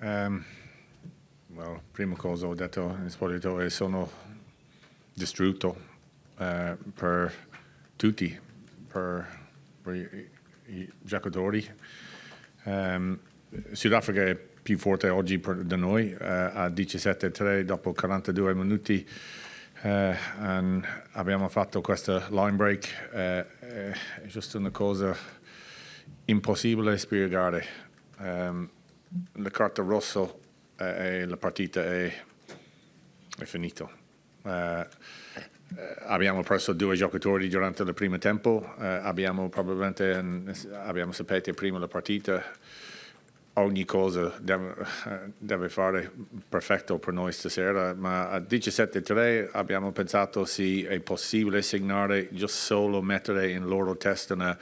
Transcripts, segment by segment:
Um, well, prima cosa ho detto in spogliatoio sono distrutto uh, per tutti, per, per i, i, giocatori. Um, ehm, Sudafrica è più forte oggi per, da noi uh, a 17-3 dopo 42 minuti. Uh, abbiamo fatto questo line break, è giusto una cosa impossibile spiegare. Um, la carta rossa e la partita è, è finita. Uh, eh, eh, abbiamo perso due giocatori durante il primo tempo, uh, abbiamo probabilmente abbiamo saputo prima la partita, ogni cosa deve, deve, fare perfetto per noi stasera, ma a 17.3 abbiamo pensato se è possibile segnare, solo mettere in loro testa una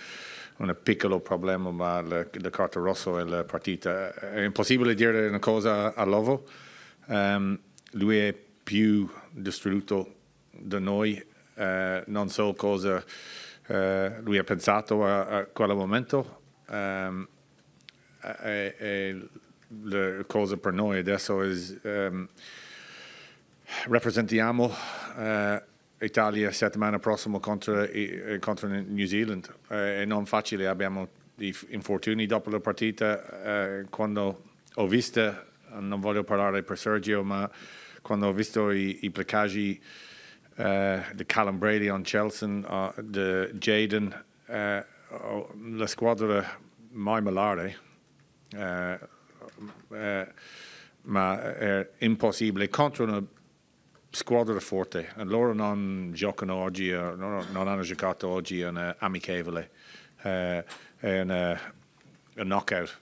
un piccolo problema, ma le, le carte rosso è la partita. È impossibile dire una cosa a Lovo. Um, lui è più distrutto da noi, uh, non so cosa uh, lui ha pensato a, a quel momento. Um, e, e la cosa per noi adesso è um, ehm, rappresentiamo uh, Italia settimana prossima contro, eh, contro New Zealand eh, è non facile, abbiamo gli infortuni dopo la partita. Eh, quando ho visto, non voglio parlare per Sergio, ma quando ho visto i, i placaggi eh, di Callum Brady on Chelsea, uh, di Jaden, oh, la squadra mai malare, eh, ma è impossibile contro una squadra forte, loro non giocano oggi, eh, non, hanno giocato oggi un eh, amichevole, eh, a eh, knockout,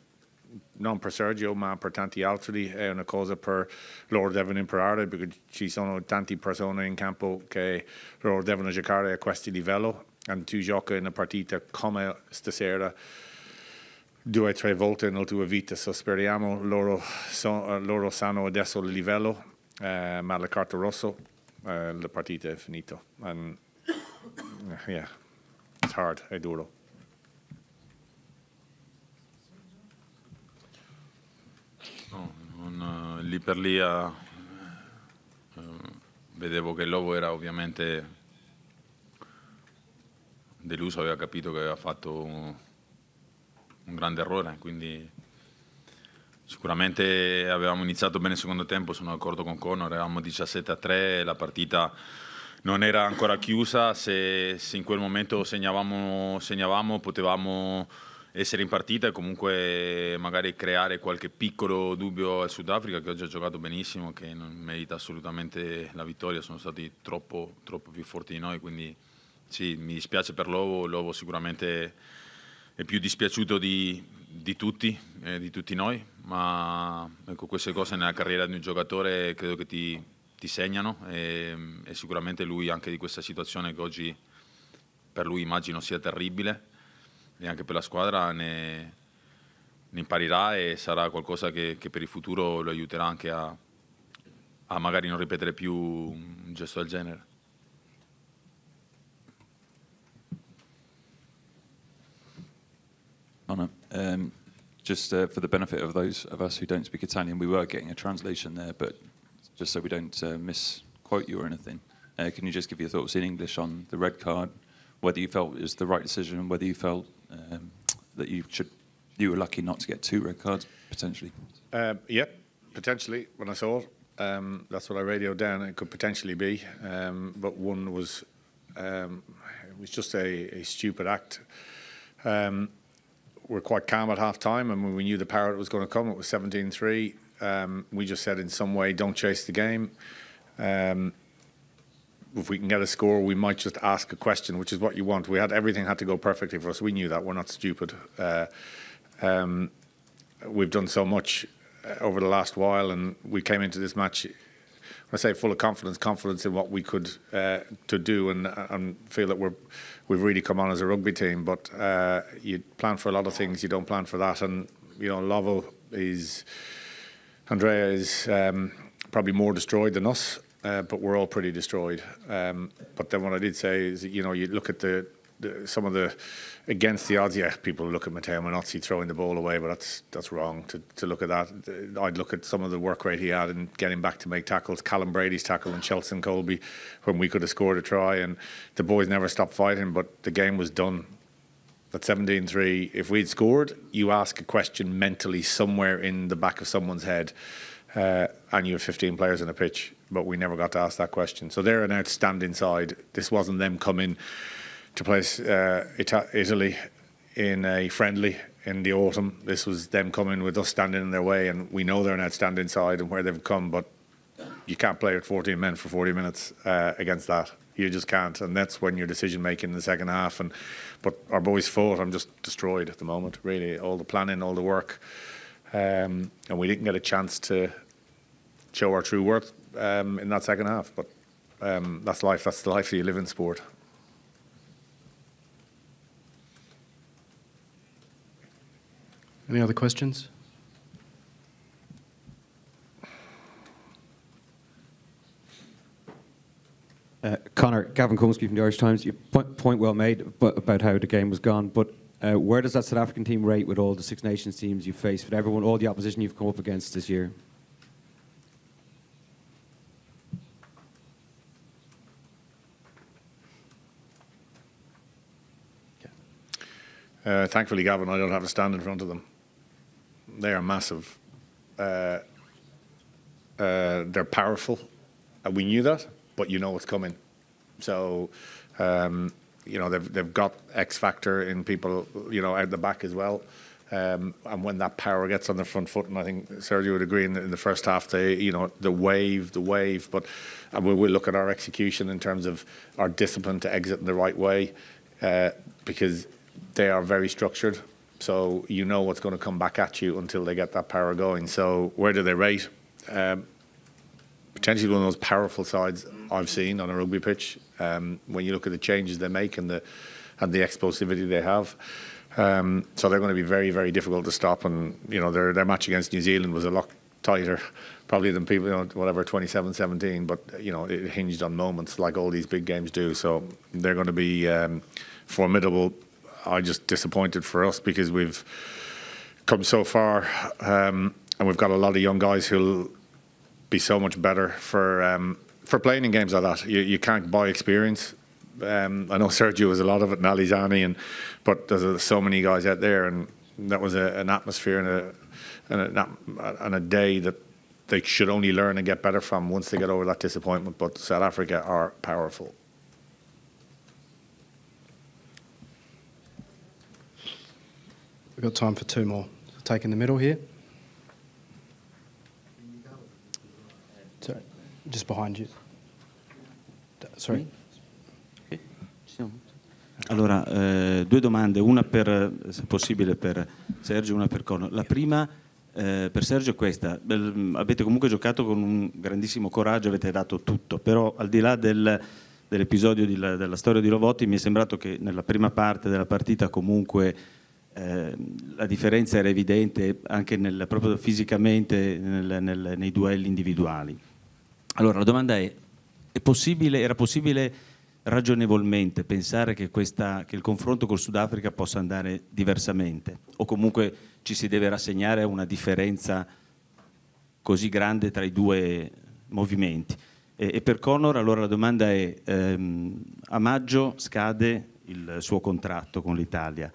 non per Sergio ma per tanti altri è una cosa per loro devono imparare perché ci sono tante persone in campo che loro devono giocare a questo livello e tu giochi una partita come stasera due o tre volte nella tua vita so, speriamo loro, so, loro sanno adesso il livello eh, ma la carta rossa eh, la partita è finita. And, yeah, it's hard, è duro. No, non, eh, lì per lì a, eh, eh, vedevo che Lobo era ovviamente deluso, aveva capito che aveva fatto un, un grande errore, quindi Sicuramente avevamo iniziato bene il secondo tempo, sono d'accordo con Conor, eravamo 17 a 3, la partita non era ancora chiusa, se, se in quel momento segnavamo, segnavamo, potevamo essere in partita e comunque magari creare qualche piccolo dubbio al Sudafrica che oggi ha giocato benissimo, che non merita assolutamente la vittoria, sono stati troppo, troppo più forti di noi, quindi sì, mi dispiace per Lovo, Lovo sicuramente è più dispiaciuto di, di tutti, eh, di tutti noi, ma ecco, queste cose nella carriera di un giocatore credo che ti, ti segnano e, e, sicuramente lui anche di questa situazione che oggi per lui immagino sia terribile e anche per la squadra ne, ne imparerà e sarà qualcosa che, che, per il futuro lo aiuterà anche a, a magari non ripetere più un gesto del genere. Oh no. Um, just uh, for the benefit of those of us who don't speak Italian, we were getting a translation there, but just so we don't uh, misquote you or anything, uh, can you just give your thoughts in English on the red card, whether you felt it was the right decision, whether you felt um, that you should you were lucky not to get two red cards potentially? Uh, yep, potentially. When I saw it, um, that's what I radioed down. It could potentially be, um, but one was um, it was just a, a stupid act. Um, were quite calm at half time and we knew the parrot was going to come, it was 17 3. Um, we just said, in some way, don't chase the game. Um, if we can get a score, we might just ask a question, which is what you want. We had everything had to go perfectly for us. We knew that. We're not stupid. Uh, um, we've done so much uh, over the last while, and we came into this match when I say full of confidence, confidence in what we could uh, to do, and uh, and feel that we're we've really come on as a rugby team. But uh, you plan for a lot of things, you don't plan for that, and you know Lovell is Andrea is um, probably more destroyed than us. Uh, but we're all pretty destroyed. Um, but then what I did say is, you know, you look at the the, some of the against the odds, yeah, people look at Matteo Manozzi throwing the ball away, but that's that's wrong to, to look at that. I'd look at some of the work rate he had and getting back to make tackles. Callum Brady's tackle and Chelson Colby when we could have scored a try, and the boys never stopped fighting, but the game was done. At 17 3, if we'd scored, you ask a question mentally somewhere in the back of someone's head, uh, and you have 15 players on the pitch, but we never got to ask that question. So they're an outstanding side. This wasn't them coming to place uh, Italy in a friendly in the autumn. This was them coming with us standing in their way, and we know they're an outstanding side and where they've come, but you can't play with 14 men for 40 minutes uh, against that. You just can't, and that's when your decision making in the second half. And but our boys fought. I'm just destroyed at the moment. Really, all the planning, all the work, um, and we didn't get a chance to show our true worth um, in that second half. But um, that's life. That's the life that you live in sport. Any other questions? Uh, Connor, Gavin Combsky from the Irish Times. Your point, point well made but about how the game was gone, but uh, where does that South African team rate with all the Six Nations teams you've faced, with everyone, all the opposition you've come up against this year? Uh, thankfully, Gavin, I don't have to stand in front of them they are massive. Uh, uh, they're powerful. And uh, we knew that, but you know what's coming. So, um, you know, they've, they've got X factor in people, you know, out the back as well. Um, and when that power gets on the front foot, and I think Sergio would agree in the, in the first half, they, you know, the wave, the wave. But uh, we, we look at our execution in terms of our discipline to exit in the right way uh, because they are very structured so you know what's going to come back at you until they get that power going. So where do they rate? Um, potentially one of those powerful sides I've seen on a rugby pitch. Um, when you look at the changes they make and the and the explosivity they have. Um, so they're going to be very, very difficult to stop. And you know their their match against New Zealand was a lot tighter, probably than people you know, whatever 27-17. But you know it hinged on moments like all these big games do. So they're going to be um, formidable I just disappointed for us because we've come so far, um, and we've got a lot of young guys who'll be so much better for um, for playing in games like that. You, you can't buy experience. Um, I know Sergio was a lot of it, and Alizani, and but there's uh, so many guys out there, and that was a, an atmosphere and a, and a and a day that they should only learn and get better from once they get over that disappointment. But South Africa are powerful. We've got time for two more. So take in the middle here. Sorry, just behind you. Sorry. Allora, eh, due domande, una per, se possibile per Sergio e una per Conor. La prima eh, per Sergio è questa, Bel, mm, avete comunque giocato con un grandissimo coraggio, avete dato tutto, però al di là del, dell'episodio della, della storia di Lovotti mi è sembrato che nella prima parte della partita comunque Ehm, la differenza era evidente anche nel, proprio fisicamente nel, nel, nei duelli individuali. Allora la domanda è, è possibile, era possibile ragionevolmente pensare che, questa, che il confronto col Sudafrica possa andare diversamente o comunque ci si deve rassegnare a una differenza così grande tra i due movimenti? E, e per Conor allora la domanda è, ehm, a maggio scade il suo contratto con l'Italia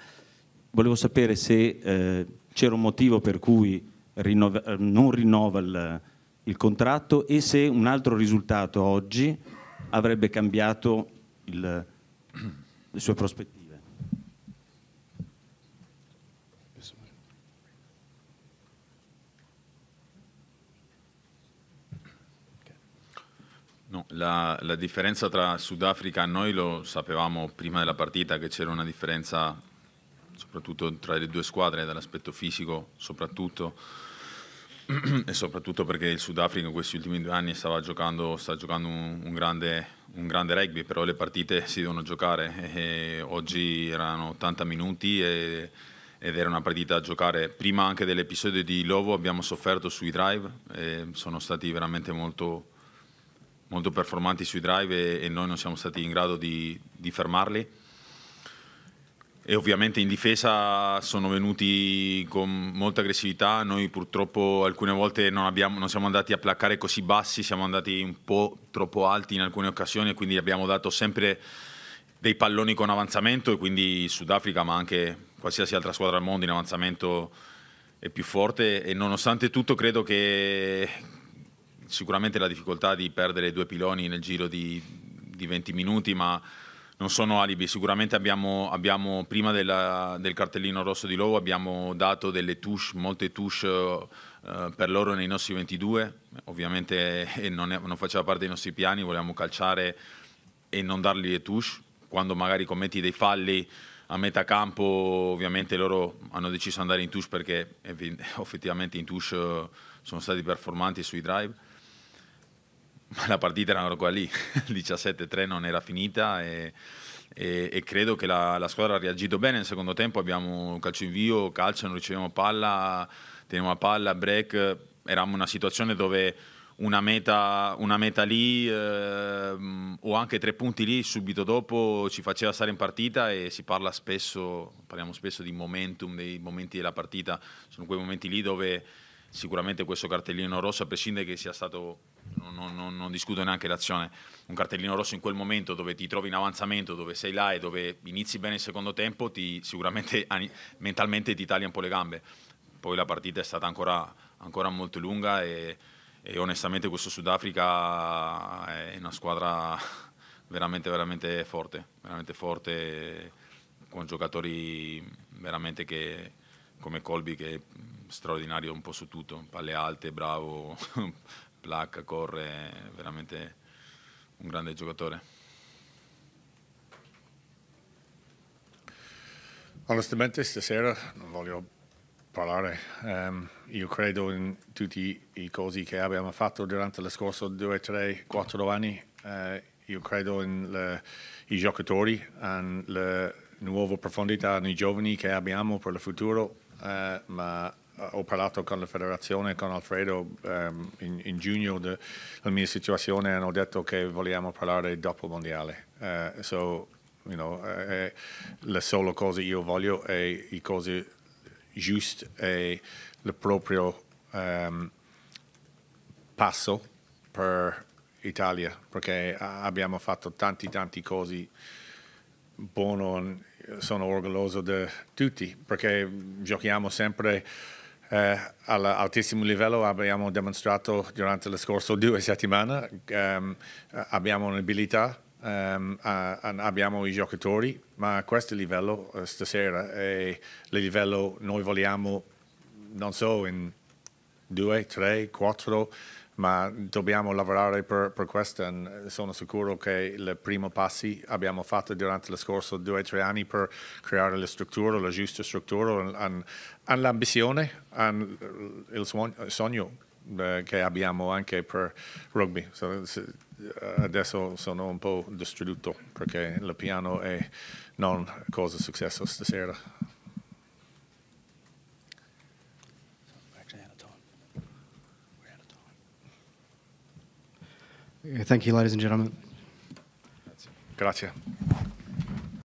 volevo sapere se eh, c'era un motivo per cui rinnova, eh, non rinnova il, il contratto e se un altro risultato oggi avrebbe cambiato il, le sue prospettive. No, la, la differenza tra Sudafrica e noi lo sapevamo prima della partita che c'era una differenza soprattutto tra le due squadre dall'aspetto fisico soprattutto e soprattutto perché il Sudafrica in questi ultimi due anni stava giocando, sta giocando un, un, grande, un, grande, rugby, però le partite si devono giocare. E oggi erano 80 minuti e, ed era una partita da giocare. Prima anche dell'episodio di Lovo abbiamo sofferto sui drive, sono stati veramente molto, molto performanti sui drive e, e, noi non siamo stati in grado di, di fermarli e ovviamente in difesa sono venuti con molta aggressività, noi purtroppo alcune volte non, abbiamo, non, siamo andati a placcare così bassi, siamo andati un po' troppo alti in alcune occasioni e quindi abbiamo dato sempre dei palloni con avanzamento e quindi Sudafrica ma anche qualsiasi altra squadra al mondo in avanzamento è più forte e nonostante tutto credo che sicuramente la difficoltà di perdere due piloni nel giro di, di 20 minuti ma non sono alibi, sicuramente abbiamo, abbiamo prima della, del cartellino rosso di Lovo abbiamo dato delle touche, molte touche eh, eh, per loro nei nostri 22, ovviamente eh, non, è, non, faceva parte dei nostri piani, volevamo calciare e non dargli le touche, quando magari commetti dei falli a metà campo ovviamente loro hanno deciso di andare in touche perché effettivamente in touche sono stati performanti sui drive ma la partita era ancora lì, il 17-3 non era finita e, e, e credo che la, la, squadra ha reagito bene nel secondo tempo, abbiamo un calcio invio, calcio, non riceviamo palla, teniamo la palla, break, eravamo in una situazione dove una meta, una meta lì eh, o anche tre punti lì subito dopo ci faceva stare in partita e si parla spesso, parliamo spesso di momentum, dei momenti della partita, sono quei momenti lì dove sicuramente questo cartellino rosso, a prescindere che sia stato non, non, non, discuto neanche l'azione, un cartellino rosso in quel momento dove ti trovi in avanzamento, dove sei là e dove inizi bene il secondo tempo, ti, sicuramente mentalmente ti taglia un po' le gambe. Poi la partita è stata ancora, ancora molto lunga e, e, onestamente questo Sudafrica è una squadra veramente, veramente forte, veramente forte, con giocatori veramente che, come Colby che è straordinario un po' su tutto, palle alte, bravo, placca, corre, è veramente un grande giocatore. Onestamente stasera non voglio parlare, um, io credo in tutti i cosi che abbiamo fatto durante le scorse 2, 3, 4 anni, uh, io credo nei giocatori, nella nuova profondità nei giovani che abbiamo per il futuro, uh, ma ho parlato con la federazione, con Alfredo um, in, in, giugno della mia situazione, hanno detto che vogliamo parlare dopo il mondiale. Uh, so, you know, eh, le sole cose io voglio è le cose giuste e il proprio um, passo per l'Italia, perché abbiamo fatto tanti tanti cose buone, sono orgoglioso di tutti, perché giochiamo sempre eh, all'altissimo livello abbiamo dimostrato durante le scorse due settimane, ehm, abbiamo un'abilità, ehm, abbiamo i giocatori, ma a questo livello eh, stasera è il livello noi vogliamo, non so, in due, tre, quattro ma dobbiamo lavorare per, per questo. Sono sicuro che i primi passi abbiamo fatto durante gli scorsi due o tre anni per creare la struttura, la giusta struttura, l'ambizione, e il sogno eh, che abbiamo anche per rugby. adesso sono un po' distrutto perché il piano è non cosa successo stasera. Thank you, ladies and gentlemen. Grazie.